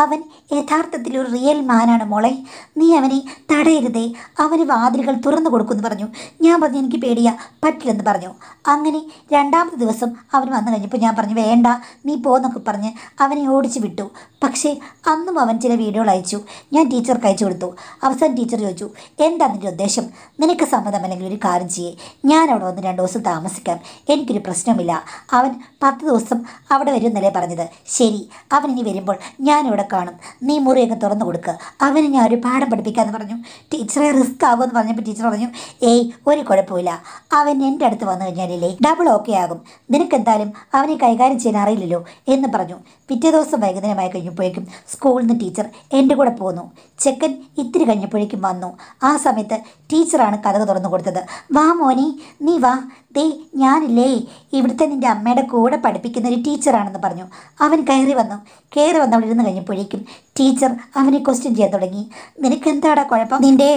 അവൻ യഥാർത്ഥത്തിൽ ഒരു റിയൽ മാനാണ് മോളെ നീ അവനെ തടയരുതേ അവന് വാതിലുകൾ തുറന്നു കൊടുക്കുമെന്ന് പറഞ്ഞു ഞാൻ പറഞ്ഞു എനിക്ക് പേടിയാ പറ്റില്ല പറ്റില്ലെന്ന് പറഞ്ഞു അങ്ങനെ രണ്ടാമത്തെ ദിവസം അവൻ വന്നു കഴിഞ്ഞപ്പോൾ ഞാൻ പറഞ്ഞു വേണ്ട നീ പോന്നൊക്കെ പറഞ്ഞ് അവനെ ഓടിച്ചു വിട്ടു പക്ഷേ അന്നും അവൻ ചില വീഡിയോകൾ അയച്ചു ഞാൻ ടീച്ചർക്ക് അയച്ചു കൊടുത്തു അവസാനം ടീച്ചർ ചോദിച്ചു എന്താ നിൻ്റെ ഉദ്ദേശം നിനക്ക് സമ്മതമല്ലെങ്കിൽ ഒരു കാര്യം ചെയ്യേ ഞാൻ അവിടെ വന്ന് രണ്ട് ദിവസം താമസിക്കാം എനിക്കൊരു പ്രശ്നമില്ല അവൻ പത്ത് ദിവസം അവിടെ വരുമെന്നല്ലേ പറഞ്ഞത് ശരി അവൻ ഇനി വരുമ്പോൾ ഞാനിവിടെ കാണും നീ മുറിയൊക്കെ തുറന്നു കൊടുക്കുക അവന് ഞാൻ ഒരു പാഠം പഠിപ്പിക്കാമെന്ന് പറഞ്ഞു ടീച്ചറെ റിസ്ക് ആകുമെന്ന് പറഞ്ഞപ്പോൾ ടീച്ചർ പറഞ്ഞു ഏയ് ഒരു കുഴപ്പമില്ല അവൻ നിന്റെ അടുത്ത് വന്നു കഴിഞ്ഞാലേ ഡബിൾ ഓക്കെ ആകും നിനക്കെന്തായാലും അവനെ കൈകാര്യം ചെയ്യാൻ അറിയില്ലല്ലോ എന്ന് പറഞ്ഞു പിറ്റേ ദിവസം വൈകുന്നേരമായി കഴിഞ്ഞപ്പോഴേക്കും സ്കൂളിൽ നിന്ന് ടീച്ചർ എൻ്റെ കൂടെ പോന്നു ചെക്കൻ ഇത്തിരി കഴിഞ്ഞപ്പോഴേക്കും വന്നു ആ സമയത്ത് ടീച്ചറാണ് കഥക തുറന്നു കൊടുത്തത് വാ മോനി നീ വാ ദേ ഞാനില്ലേ ഇവിടുത്തെ നിൻ്റെ അമ്മയുടെ കൂടെ പഠിപ്പിക്കുന്ന ഒരു ടീച്ചറാണെന്ന് പറഞ്ഞു അവൻ കയറി വന്നു കയറി വന്ന് ഇരുന്ന് കഴിഞ്ഞപ്പോഴേക്കും ടീച്ചർ അവനെ ക്വസ്റ്റ്യൻ ചെയ്യാൻ തുടങ്ങി നിനക്ക് എന്താടാ കുഴപ്പം നിൻ്റെ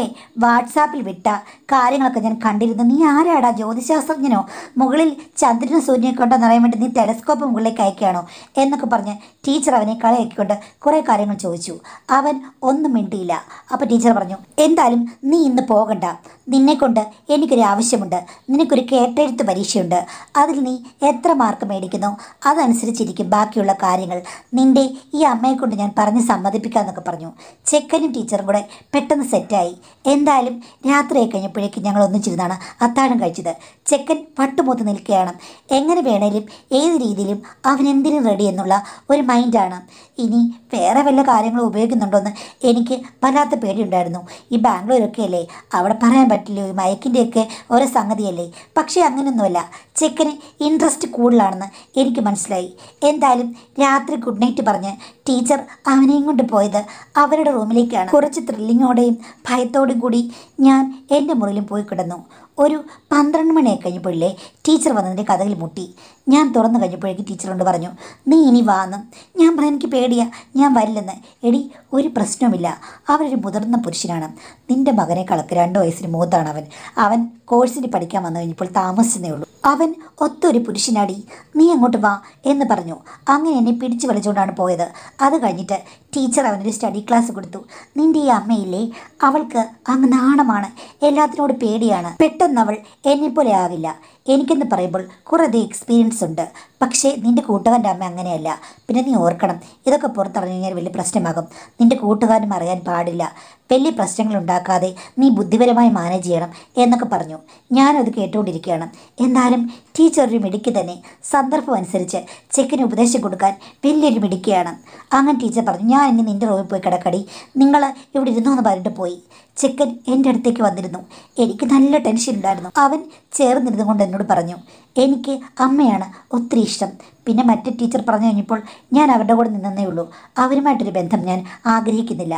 വാട്സാപ്പിൽ വിട്ട കാര്യങ്ങളൊക്കെ ഞാൻ കണ്ടിരുന്നു നീ ആരാടാ ജ്യോതി ഗണിതശാസ്ത്രജ്ഞനോ മുകളിൽ ചന്ദ്രനും കൊണ്ട് നിറയാൻ വേണ്ടി നീ ടെലസ്കോപ്പ് മുകളിലേക്ക് അയക്കുകയാണോ എന്നൊക്കെ പറഞ്ഞ് ടീച്ചർ അവനെ കളയാക്കിക്കൊണ്ട് കുറേ കാര്യങ്ങൾ ചോദിച്ചു അവൻ ഒന്നും മിണ്ടിയില്ല അപ്പോൾ ടീച്ചർ പറഞ്ഞു എന്തായാലും നീ ഇന്ന് പോകണ്ട നിന്നെക്കൊണ്ട് എനിക്കൊരു ആവശ്യമുണ്ട് നിനക്കൊരു കേട്ടെഴുത്ത് പരീക്ഷയുണ്ട് അതിൽ നീ എത്ര മാർക്ക് മേടിക്കുന്നു അതനുസരിച്ചിരിക്കും ബാക്കിയുള്ള കാര്യങ്ങൾ നിൻ്റെ ഈ അമ്മയെക്കൊണ്ട് ഞാൻ പറഞ്ഞ് സമ്മതിപ്പിക്കാമെന്നൊക്കെ പറഞ്ഞു ചെക്കനും ടീച്ചറും കൂടെ പെട്ടെന്ന് സെറ്റായി എന്തായാലും രാത്രിയായി കഴിഞ്ഞപ്പോഴേക്കും ഞങ്ങൾ ഒന്നിച്ചിരുന്നാണ് അത്താഴം കഴിച്ചത് ചെക്കൻ പട്ടുമൂത്ത് നിൽക്കുകയാണ് എങ്ങനെ വേണേലും ഏത് രീതിയിലും അവൻ എന്തിനും റെഡി എന്നുള്ള ഒരു മൈൻഡാണ് ഇനി വേറെ വല്ല കാര്യങ്ങളും ഉപയോഗിക്കുന്നുണ്ടോ എന്ന് എനിക്ക് വല്ലാത്ത പേടിയുണ്ടായിരുന്നു ഈ ബാംഗ്ലൂരൊക്കെ അല്ലേ അവിടെ പറയാൻ പറ്റും പറ്റില്ല ഈ മയക്കിൻ്റെയൊക്കെ ഓരോ സംഗതിയല്ലേ പക്ഷേ അങ്ങനെയൊന്നുമല്ല ചെക്കന് ഇൻട്രസ്റ്റ് കൂടുതലാണെന്ന് എനിക്ക് മനസ്സിലായി എന്തായാലും രാത്രി ഗുഡ് നൈറ്റ് പറഞ്ഞ് ടീച്ചർ അവനെയും കൊണ്ട് പോയത് അവരുടെ റൂമിലേക്കാണ് കുറച്ച് ത്രില്ലിങ്ങോടെയും ഭയത്തോടും കൂടി ഞാൻ എൻ്റെ മുറിയിലും പോയി കിടന്നു ഒരു പന്ത്രണ്ട് മണിയായി കഴിഞ്ഞപ്പോഴേ ടീച്ചർ വന്നതിൻ്റെ കഥകിൽ മുട്ടി ഞാൻ തുറന്നു കഴിഞ്ഞപ്പോഴേക്ക് ടീച്ചറോട് പറഞ്ഞു നീ ഇനി വാന്ന് ഞാൻ പറഞ്ഞു എനിക്ക് പേടിയാ ഞാൻ വരില്ലെന്ന് എടി ഒരു പ്രശ്നവുമില്ല അവരൊരു മുതിർന്ന പുരുഷനാണ് നിന്റെ കളക്ക് രണ്ട് വയസ്സിന് മൂത്താണ് അവൻ അവൻ കോഴ്സിന് പഠിക്കാൻ വന്നു കഴിഞ്ഞപ്പോൾ താമസിച്ചതേ ഉള്ളൂ അവൻ ഒത്തൊരു പുരുഷനാടി നീ അങ്ങോട്ട് വാ എന്ന് പറഞ്ഞു അങ്ങനെ എന്നെ പിടിച്ചു വലിച്ചുകൊണ്ടാണ് പോയത് അത് കഴിഞ്ഞിട്ട് ടീച്ചർ അവനൊരു സ്റ്റഡി ക്ലാസ് കൊടുത്തു നിന്റെ ഈ അമ്മയില്ലേ അവൾക്ക് അങ്ങ് നാണമാണ് എല്ലാത്തിനോട് പേടിയാണ് പെട്ടെന്ന് അവൾ എന്നെപ്പോലെ ആവില്ല എനിക്കെന്ന് പറയുമ്പോൾ കുറേയധികം എക്സ്പീരിയൻസ് ഉണ്ട് പക്ഷേ നിൻ്റെ കൂട്ടുകാരൻ്റെ അമ്മ അങ്ങനെയല്ല പിന്നെ നീ ഓർക്കണം ഇതൊക്കെ പുറത്തിറങ്ങി കഴിഞ്ഞാൽ വലിയ പ്രശ്നമാകും നിൻ്റെ കൂട്ടുകാരനും അറിയാൻ പാടില്ല വലിയ പ്രശ്നങ്ങൾ ഉണ്ടാക്കാതെ നീ ബുദ്ധിപരമായി മാനേജ് ചെയ്യണം എന്നൊക്കെ പറഞ്ഞു ഞാനത് കേട്ടുകൊണ്ടിരിക്കുകയാണ് എന്നാലും ടീച്ചർ ഒരു മിടുക്കി തന്നെ സന്ദർഭം അനുസരിച്ച് ചെക്കിന് ഉപദേശം കൊടുക്കാൻ വലിയൊരു മിടുക്കിയാണ് അങ്ങനെ ടീച്ചർ പറഞ്ഞു ഞാൻ ഇനി നിൻ്റെ റൂമിൽ പോയി കിടക്കടി നിങ്ങൾ ഇവിടെ ഇരുന്നു എന്ന് പറഞ്ഞിട്ട് പോയി ചെക്കൻ എൻ്റെ അടുത്തേക്ക് വന്നിരുന്നു എനിക്ക് നല്ല ടെൻഷൻ ഉണ്ടായിരുന്നു അവൻ ചേർന്നിരുന്നു കൊണ്ട് എന്നോട് പറഞ്ഞു എനിക്ക് അമ്മയാണ് ഒത്തിരി ഇഷ്ടം പിന്നെ മറ്റു ടീച്ചർ പറഞ്ഞു കഴിഞ്ഞപ്പോൾ ഞാൻ അവരുടെ കൂടെ നിന്നേ ഉള്ളൂ അവരുമായിട്ടൊരു ബന്ധം ഞാൻ ആഗ്രഹിക്കുന്നില്ല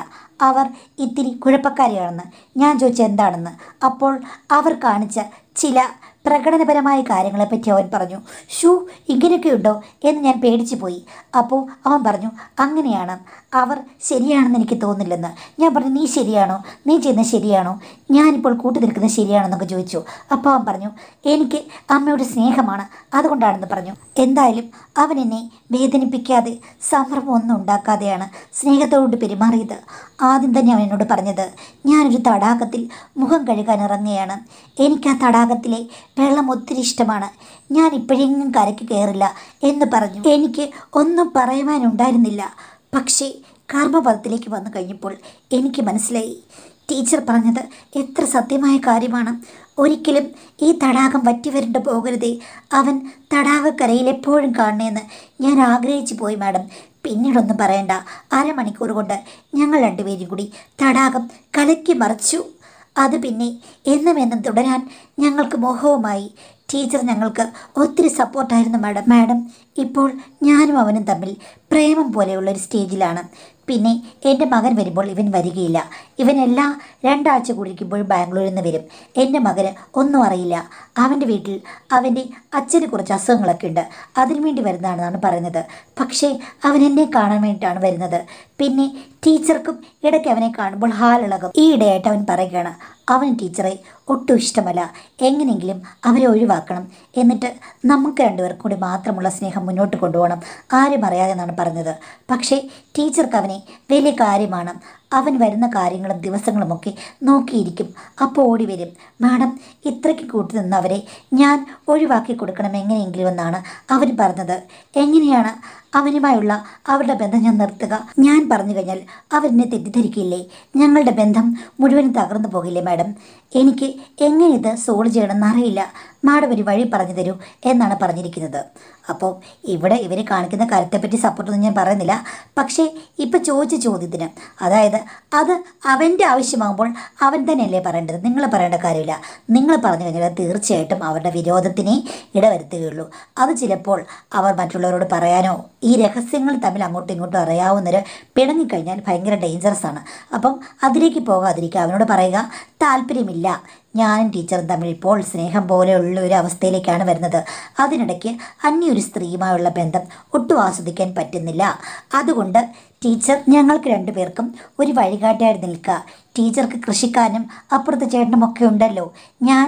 അവർ ഇത്തിരി കുഴപ്പക്കാരിയാണെന്ന് ഞാൻ ചോദിച്ചെന്താണെന്ന് അപ്പോൾ അവർ കാണിച്ച ചില പ്രകടനപരമായ കാര്യങ്ങളെപ്പറ്റി അവൻ പറഞ്ഞു ഷൂ ഇങ്ങനെയൊക്കെ ഉണ്ടോ എന്ന് ഞാൻ പേടിച്ചു പോയി അപ്പോൾ അവൻ പറഞ്ഞു അങ്ങനെയാണ് അവർ ശരിയാണെന്ന് എനിക്ക് തോന്നില്ലെന്ന് ഞാൻ പറഞ്ഞു നീ ശരിയാണോ നീ ചെയ്യുന്നത് ശരിയാണോ ഞാനിപ്പോൾ കൂട്ടി നിൽക്കുന്നത് ശരിയാണെന്നൊക്കെ ചോദിച്ചു അപ്പോൾ അവൻ പറഞ്ഞു എനിക്ക് അമ്മയുടെ സ്നേഹമാണ് അതുകൊണ്ടാണെന്ന് പറഞ്ഞു എന്തായാലും അവൻ എന്നെ വേദനിപ്പിക്കാതെ സമ്മർദ്ദമൊന്നും ഉണ്ടാക്കാതെയാണ് സ്നേഹത്തോട് പെരുമാറിയത് ആദ്യം തന്നെ അവൻ എന്നോട് പറഞ്ഞത് ഞാനൊരു തടാകത്തിൽ മുഖം കഴുകാൻ ഇറങ്ങുകയാണ് എനിക്ക് ആ തടാകത്തിലെ വെള്ളം ഒത്തിരി ഇഷ്ടമാണ് ഞാൻ ഇപ്പോഴെങ്ങും കരയ്ക്ക് കയറില്ല എന്ന് പറഞ്ഞു എനിക്ക് ഒന്നും പറയുവാനുണ്ടായിരുന്നില്ല പക്ഷേ കർമ്മപദത്തിലേക്ക് വന്നു കഴിഞ്ഞപ്പോൾ എനിക്ക് മനസ്സിലായി ടീച്ചർ പറഞ്ഞത് എത്ര സത്യമായ കാര്യമാണ് ഒരിക്കലും ഈ തടാകം വറ്റിവരണ്ട പോകരുതേ അവൻ തടാകക്കരയിൽ എപ്പോഴും കാണണമെന്ന് ഞാൻ ആഗ്രഹിച്ചു പോയി മാഡം പിന്നീടൊന്നും പറയണ്ട അരമണിക്കൂർ കൊണ്ട് ഞങ്ങൾ രണ്ടുപേരും കൂടി തടാകം കലക്കി മറിച്ചു അത് പിന്നെ എന്നുമെന്നും തുടരാൻ ഞങ്ങൾക്ക് മോഹവുമായി ടീച്ചർ ഞങ്ങൾക്ക് ഒത്തിരി സപ്പോർട്ടായിരുന്നു മാഡം മാഡം ഇപ്പോൾ ഞാനും അവനും തമ്മിൽ പ്രേമം പോലെയുള്ള ഒരു സ്റ്റേജിലാണ് പിന്നെ എൻ്റെ മകൻ വരുമ്പോൾ ഇവൻ വരികയില്ല ഇവനെല്ലാം രണ്ടാഴ്ച കുടിക്കുമ്പോഴും ബാംഗ്ലൂരിൽ നിന്ന് വരും എൻ്റെ മകന് ഒന്നും അറിയില്ല അവൻ്റെ വീട്ടിൽ അവൻ്റെ അച്ഛന് കുറച്ച് അസുഖങ്ങളൊക്കെ ഉണ്ട് അതിനു വേണ്ടി വരുന്നതാണെന്നാണ് പറയുന്നത് പക്ഷേ അവൻ എന്നെ കാണാൻ വേണ്ടിയിട്ടാണ് വരുന്നത് പിന്നെ ടീച്ചർക്കും ഇടയ്ക്ക് അവനെ കാണുമ്പോൾ ഹാലിളകും ഈ ഇടയായിട്ട് അവൻ പറയുകയാണ് അവൻ ടീച്ചറെ ഒട്ടും ഇഷ്ടമല്ല എങ്ങനെയെങ്കിലും അവരെ ഒഴിവാക്കണം എന്നിട്ട് നമുക്ക് രണ്ടുപേർക്കും കൂടി മാത്രമുള്ള സ്നേഹം മുന്നോട്ട് കൊണ്ടുപോകണം ആരും അറിയാതെ എന്നാണ് പറഞ്ഞത് പക്ഷേ ടീച്ചർക്ക് അവനെ വലിയ കാര്യമാണ് അവൻ വരുന്ന കാര്യങ്ങളും ദിവസങ്ങളുമൊക്കെ നോക്കിയിരിക്കും അപ്പോൾ ഓടി വരും മാഡം ഇത്രയ്ക്ക് കൂട്ടി നിന്നവരെ ഞാൻ ഒഴിവാക്കി കൊടുക്കണം എങ്ങനെയെങ്കിലും എന്നാണ് അവൻ പറഞ്ഞത് എങ്ങനെയാണ് അവനുമായുള്ള അവരുടെ ബന്ധം ഞാൻ നിർത്തുക ഞാൻ പറഞ്ഞു കഴിഞ്ഞാൽ അവരെന്നെ തെറ്റിദ്ധരിക്കില്ലേ ഞങ്ങളുടെ ബന്ധം മുഴുവൻ തകർന്നു പോകില്ലേ മാഡം എനിക്ക് എങ്ങനെ ഇത് സോൾവ് ചെയ്യണമെന്നറിയില്ല നാടൊരു വഴി പറഞ്ഞു തരൂ എന്നാണ് പറഞ്ഞിരിക്കുന്നത് അപ്പോൾ ഇവിടെ ഇവർ കാണിക്കുന്ന കാര്യത്തെപ്പറ്റി സപ്പോർട്ടൊന്നും ഞാൻ പറയുന്നില്ല പക്ഷേ ഇപ്പം ചോദിച്ച ചോദ്യത്തിന് അതായത് അത് അവൻ്റെ ആവശ്യമാകുമ്പോൾ അവൻ തന്നെയല്ലേ പറയേണ്ടത് നിങ്ങൾ പറയേണ്ട കാര്യമില്ല നിങ്ങൾ പറഞ്ഞു കഴിഞ്ഞാൽ തീർച്ചയായിട്ടും അവരുടെ വിരോധത്തിനെ ഇടവരുത്തുകയുള്ളൂ അത് ചിലപ്പോൾ അവർ മറ്റുള്ളവരോട് പറയാനോ ഈ രഹസ്യങ്ങൾ തമ്മിൽ അങ്ങോട്ടും ഇങ്ങോട്ടും അറിയാവുന്നവർ പിണങ്ങിക്കഴിഞ്ഞാൽ ഭയങ്കര ഡേഞ്ചറസ് ആണ് അപ്പം അതിലേക്ക് പോകാതിരിക്കുക അവനോട് പറയുക താല്പര്യമില്ല ഞാനും ടീച്ചറും തമ്മിൽ ഇപ്പോൾ സ്നേഹം പോലെയുള്ള ഒരു അവസ്ഥയിലേക്കാണ് വരുന്നത് അതിനിടയ്ക്ക് അന്യൊരു സ്ത്രീയുമായുള്ള ബന്ധം ഒട്ടും ആസ്വദിക്കാൻ പറ്റുന്നില്ല അതുകൊണ്ട് ടീച്ചർ ഞങ്ങൾക്ക് രണ്ടുപേർക്കും ഒരു വഴികാട്ടിയായി നിൽക്കുക ടീച്ചർക്ക് കൃഷിക്കാനും അപ്പുറത്തെ ഒക്കെ ഉണ്ടല്ലോ ഞാൻ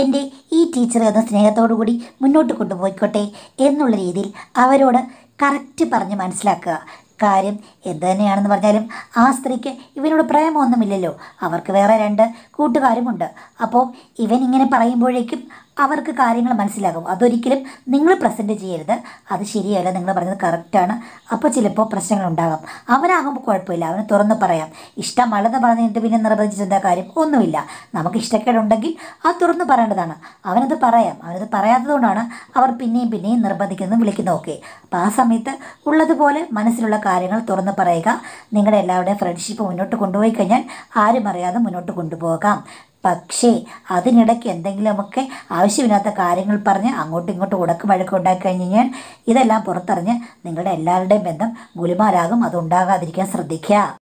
എൻ്റെ ഈ ടീച്ചർ എന്ന സ്നേഹത്തോടു കൂടി മുന്നോട്ട് കൊണ്ടുപോയിക്കോട്ടെ എന്നുള്ള രീതിയിൽ അവരോട് കറക്റ്റ് പറഞ്ഞ് മനസ്സിലാക്കുക കാര്യം എന്ത് തന്നെയാണെന്ന് പറഞ്ഞാലും ആ സ്ത്രീക്ക് ഇവനോട് പ്രേമമൊന്നുമില്ലല്ലോ അവർക്ക് വേറെ രണ്ട് കൂട്ടുകാരുമുണ്ട് അപ്പോൾ ഇവൻ ഇങ്ങനെ പറയുമ്പോഴേക്കും അവർക്ക് കാര്യങ്ങൾ മനസ്സിലാകും അതൊരിക്കലും നിങ്ങൾ പ്രസൻറ്റ് ചെയ്യരുത് അത് ശരിയല്ല നിങ്ങൾ പറയുന്നത് കറക്റ്റാണ് അപ്പോൾ ചിലപ്പോൾ പ്രശ്നങ്ങൾ ഉണ്ടാകാം അവനാകുമ്പോൾ കുഴപ്പമില്ല അവന് തുറന്ന് പറയാം ഇഷ്ടമല്ലെന്ന് പറഞ്ഞിട്ട് പിന്നെ നിർബന്ധിച്ചെന്താ കാര്യം ഒന്നുമില്ല നമുക്ക് ഇഷ്ടക്കേടുണ്ടെങ്കിൽ അത് തുറന്ന് പറയേണ്ടതാണ് അവനത് പറയാം അവനത് പറയാത്തതുകൊണ്ടാണ് അവർ പിന്നെയും പിന്നെയും നിർബന്ധിക്കുന്നതും വിളിക്കുന്നതൊക്കെ അപ്പോൾ ആ സമയത്ത് ഉള്ളതുപോലെ മനസ്സിലുള്ള കാര്യങ്ങൾ തുറന്ന് പറയുക നിങ്ങളുടെ എല്ലാവരുടെയും ഫ്രണ്ട്ഷിപ്പ് മുന്നോട്ട് കൊണ്ടുപോയി കഴിഞ്ഞാൽ ആരും അറിയാതെ മുന്നോട്ട് കൊണ്ടുപോകാം പക്ഷേ അതിനിടയ്ക്ക് എന്തെങ്കിലുമൊക്കെ ആവശ്യമില്ലാത്ത കാര്യങ്ങൾ പറഞ്ഞ് അങ്ങോട്ടും ഇങ്ങോട്ടും ഉടക്ക് ഉണ്ടാക്കി കഴിഞ്ഞ് കഴിഞ്ഞാൽ ഇതെല്ലാം പുറത്തറിഞ്ഞ് നിങ്ങളുടെ എല്ലാവരുടെയും ബന്ധം ഗുലിമാരാകും അതുണ്ടാകാതിരിക്കാൻ ശ്രദ്ധിക്കുക